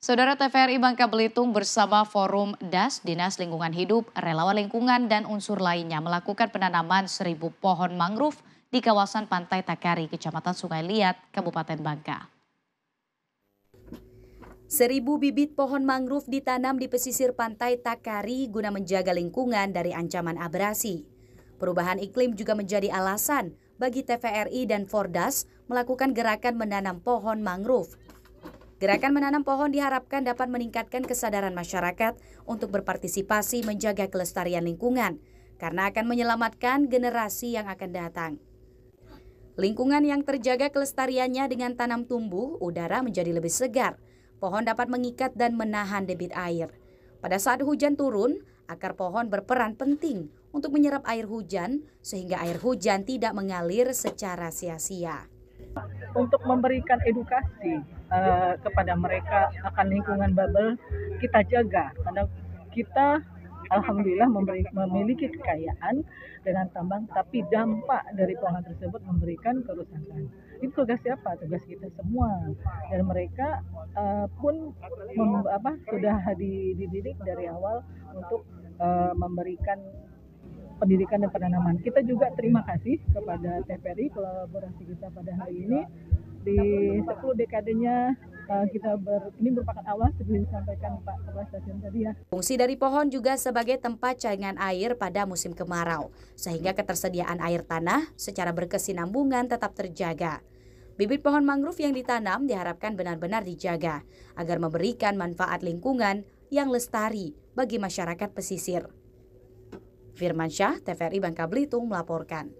Saudara TVRI Bangka Belitung bersama Forum DAS, Dinas Lingkungan Hidup, Relawan Lingkungan, dan unsur lainnya melakukan penanaman seribu pohon mangrove di kawasan Pantai Takari, Kecamatan Sungai Liat, Kabupaten Bangka. Seribu bibit pohon mangrove ditanam di pesisir pantai Takari guna menjaga lingkungan dari ancaman abrasi. Perubahan iklim juga menjadi alasan bagi TVRI dan Fordas melakukan gerakan menanam pohon mangrove. Gerakan menanam pohon diharapkan dapat meningkatkan kesadaran masyarakat untuk berpartisipasi menjaga kelestarian lingkungan, karena akan menyelamatkan generasi yang akan datang. Lingkungan yang terjaga kelestariannya dengan tanam tumbuh, udara menjadi lebih segar. Pohon dapat mengikat dan menahan debit air. Pada saat hujan turun, akar pohon berperan penting untuk menyerap air hujan sehingga air hujan tidak mengalir secara sia-sia untuk memberikan edukasi uh, kepada mereka akan lingkungan bubble kita jaga karena kita alhamdulillah memiliki kekayaan dengan tambang tapi dampak dari pohon tersebut memberikan kerusakan itu tugas siapa tugas kita semua dan mereka uh, pun apa sudah dididik dari awal untuk uh, memberikan pendidikan dan penanaman. Kita juga terima kasih kepada TPRI kolaborasi kita pada hari ini di 10 dekadenya eh, kita ber, ini merupakan awal seperti disampaikan Pak Kepala Stasiun tadi ya. Fungsi dari pohon juga sebagai tempat cairan air pada musim kemarau, sehingga ketersediaan air tanah secara berkesinambungan tetap terjaga. Bibit pohon mangrove yang ditanam diharapkan benar-benar dijaga agar memberikan manfaat lingkungan yang lestari bagi masyarakat pesisir. Firman Syah, TVRI Bangka Belitung melaporkan.